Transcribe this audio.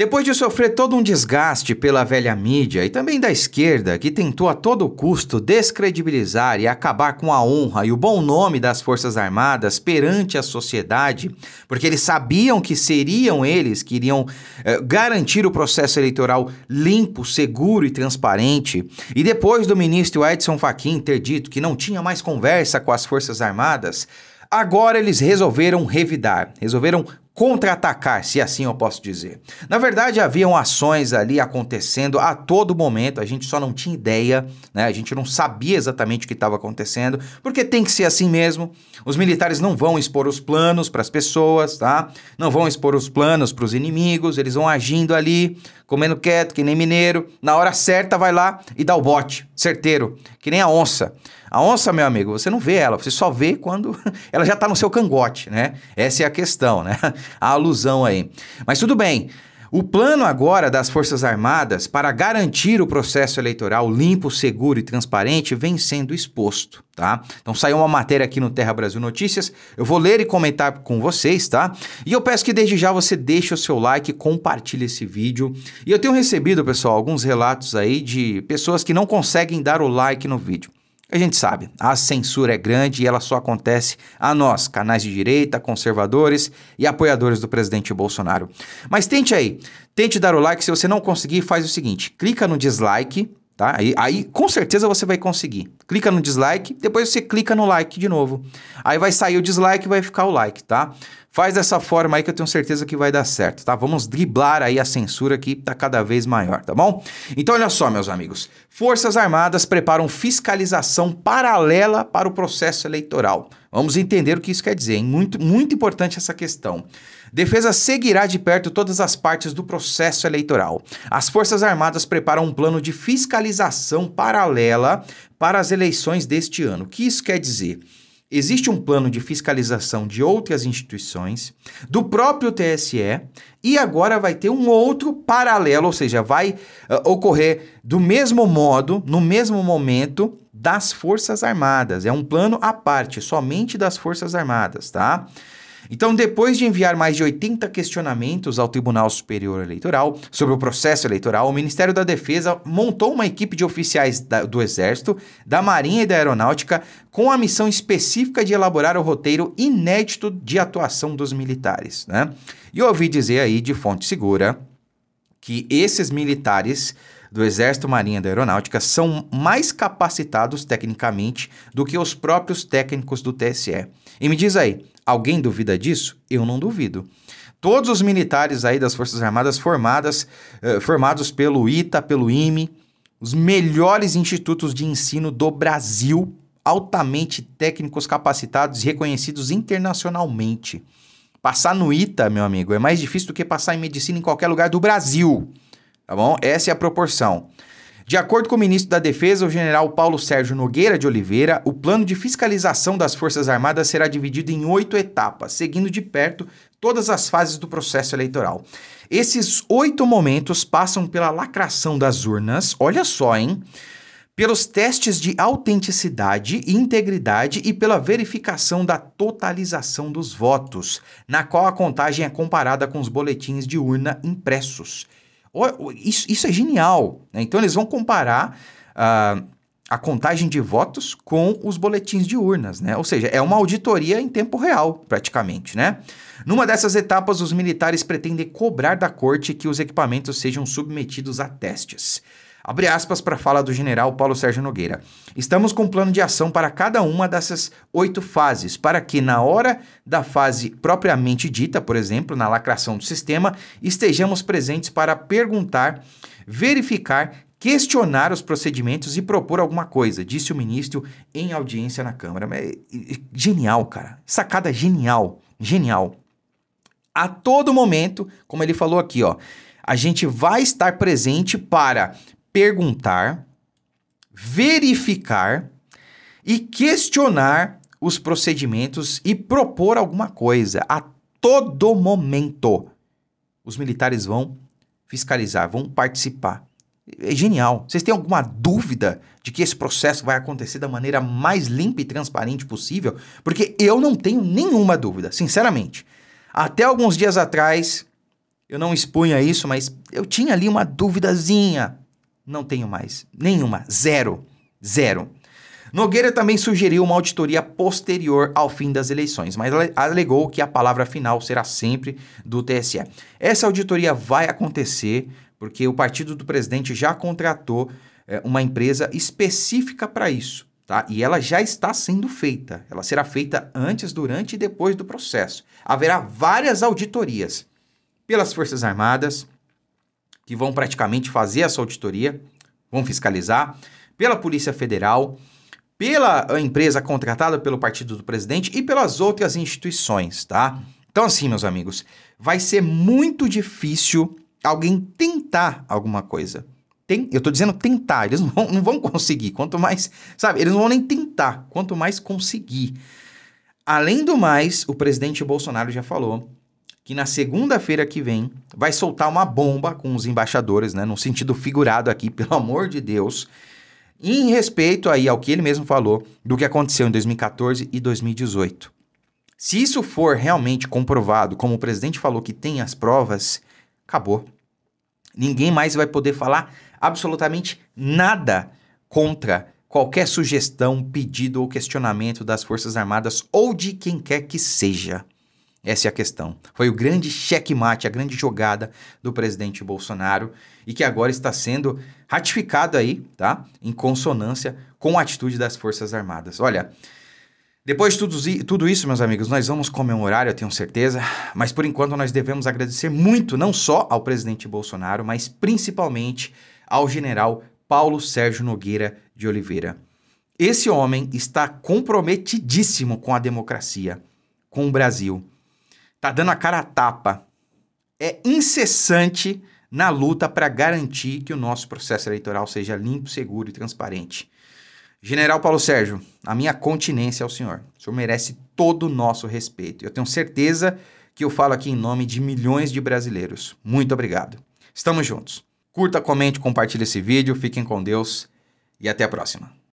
Depois de sofrer todo um desgaste pela velha mídia e também da esquerda, que tentou a todo custo descredibilizar e acabar com a honra e o bom nome das Forças Armadas perante a sociedade, porque eles sabiam que seriam eles que iriam eh, garantir o processo eleitoral limpo, seguro e transparente, e depois do ministro Edson Fachin ter dito que não tinha mais conversa com as Forças Armadas, Agora eles resolveram revidar, resolveram contra-atacar, se assim eu posso dizer. Na verdade, haviam ações ali acontecendo a todo momento, a gente só não tinha ideia, né? a gente não sabia exatamente o que estava acontecendo, porque tem que ser assim mesmo. Os militares não vão expor os planos para as pessoas, tá? não vão expor os planos para os inimigos, eles vão agindo ali comendo quieto, que nem mineiro. Na hora certa, vai lá e dá o bote, certeiro, que nem a onça. A onça, meu amigo, você não vê ela, você só vê quando ela já está no seu cangote, né? Essa é a questão, né? A alusão aí. Mas tudo bem. O plano agora das Forças Armadas para garantir o processo eleitoral limpo, seguro e transparente vem sendo exposto, tá? Então saiu uma matéria aqui no Terra Brasil Notícias, eu vou ler e comentar com vocês, tá? E eu peço que desde já você deixe o seu like, compartilhe esse vídeo. E eu tenho recebido, pessoal, alguns relatos aí de pessoas que não conseguem dar o like no vídeo. A gente sabe, a censura é grande e ela só acontece a nós, canais de direita, conservadores e apoiadores do presidente Bolsonaro. Mas tente aí, tente dar o like. Se você não conseguir, faz o seguinte: clica no dislike Tá? Aí, aí, com certeza você vai conseguir. Clica no dislike, depois você clica no like de novo. Aí vai sair o dislike e vai ficar o like, tá? Faz dessa forma aí que eu tenho certeza que vai dar certo, tá? Vamos driblar aí a censura que tá cada vez maior, tá bom? Então olha só, meus amigos. Forças Armadas preparam fiscalização paralela para o processo eleitoral. Vamos entender o que isso quer dizer, hein? Muito, muito importante essa questão. Defesa seguirá de perto todas as partes do processo eleitoral. As Forças Armadas preparam um plano de fiscalização paralela para as eleições deste ano. O que isso quer dizer? existe um plano de fiscalização de outras instituições, do próprio TSE, e agora vai ter um outro paralelo, ou seja, vai uh, ocorrer do mesmo modo, no mesmo momento, das Forças Armadas. É um plano à parte, somente das Forças Armadas, tá? Então, depois de enviar mais de 80 questionamentos ao Tribunal Superior Eleitoral sobre o processo eleitoral, o Ministério da Defesa montou uma equipe de oficiais da, do Exército, da Marinha e da Aeronáutica com a missão específica de elaborar o roteiro inédito de atuação dos militares. Né? E ouvi dizer aí de fonte segura que esses militares do Exército, Marinha e da Aeronáutica são mais capacitados tecnicamente do que os próprios técnicos do TSE. E me diz aí, alguém duvida disso? Eu não duvido. Todos os militares aí das Forças Armadas formadas, eh, formados pelo ITA, pelo IME, os melhores institutos de ensino do Brasil, altamente técnicos capacitados e reconhecidos internacionalmente. Passar no ITA, meu amigo, é mais difícil do que passar em medicina em qualquer lugar do Brasil. Tá bom? Essa é a proporção. De acordo com o ministro da Defesa, o general Paulo Sérgio Nogueira de Oliveira, o plano de fiscalização das Forças Armadas será dividido em oito etapas, seguindo de perto todas as fases do processo eleitoral. Esses oito momentos passam pela lacração das urnas, olha só, hein? pelos testes de autenticidade e integridade e pela verificação da totalização dos votos, na qual a contagem é comparada com os boletins de urna impressos. Isso, isso é genial. Né? Então, eles vão comparar. Uh, a contagem de votos com os boletins de urnas, né? Ou seja, é uma auditoria em tempo real, praticamente, né? Numa dessas etapas, os militares pretendem cobrar da corte que os equipamentos sejam submetidos a testes. Abre aspas para a fala do general Paulo Sérgio Nogueira. Estamos com um plano de ação para cada uma dessas oito fases, para que na hora da fase propriamente dita, por exemplo, na lacração do sistema, estejamos presentes para perguntar, verificar, questionar os procedimentos e propor alguma coisa, disse o ministro em audiência na Câmara. genial, cara. Sacada genial. Genial. A todo momento, como ele falou aqui, ó, a gente vai estar presente para perguntar, verificar e questionar os procedimentos e propor alguma coisa a todo momento. Os militares vão fiscalizar, vão participar. É genial. Vocês têm alguma dúvida de que esse processo vai acontecer da maneira mais limpa e transparente possível? Porque eu não tenho nenhuma dúvida, sinceramente. Até alguns dias atrás, eu não expunha isso, mas eu tinha ali uma duvidazinha não tenho mais. Nenhuma. Zero. Zero. Nogueira também sugeriu uma auditoria posterior ao fim das eleições, mas alegou que a palavra final será sempre do TSE. Essa auditoria vai acontecer porque o partido do presidente já contratou é, uma empresa específica para isso, tá? E ela já está sendo feita. Ela será feita antes, durante e depois do processo. Haverá várias auditorias pelas Forças Armadas, que vão praticamente fazer essa auditoria, vão fiscalizar, pela Polícia Federal, pela empresa contratada pelo partido do presidente e pelas outras instituições, tá? Então, assim, meus amigos, vai ser muito difícil alguém tentar alguma coisa. Tem, eu tô dizendo tentar, eles não vão, não vão conseguir. Quanto mais, sabe, eles não vão nem tentar, quanto mais conseguir. Além do mais, o presidente Bolsonaro já falou que na segunda-feira que vem vai soltar uma bomba com os embaixadores, né, num sentido figurado aqui, pelo amor de Deus, em respeito aí ao que ele mesmo falou do que aconteceu em 2014 e 2018. Se isso for realmente comprovado, como o presidente falou que tem as provas, acabou. Ninguém mais vai poder falar absolutamente nada contra qualquer sugestão, pedido ou questionamento das Forças Armadas ou de quem quer que seja. Essa é a questão. Foi o grande checkmate, a grande jogada do presidente Bolsonaro e que agora está sendo ratificado aí, tá? Em consonância com a atitude das Forças Armadas. Olha, depois de tudo, tudo isso, meus amigos, nós vamos comemorar, eu tenho certeza, mas por enquanto nós devemos agradecer muito, não só ao presidente Bolsonaro, mas principalmente ao general Paulo Sérgio Nogueira de Oliveira. Esse homem está comprometidíssimo com a democracia, com o Brasil tá dando a cara a tapa, é incessante na luta para garantir que o nosso processo eleitoral seja limpo, seguro e transparente. General Paulo Sérgio, a minha continência ao é senhor. O senhor merece todo o nosso respeito. Eu tenho certeza que eu falo aqui em nome de milhões de brasileiros. Muito obrigado. Estamos juntos. Curta, comente, compartilhe esse vídeo, fiquem com Deus e até a próxima.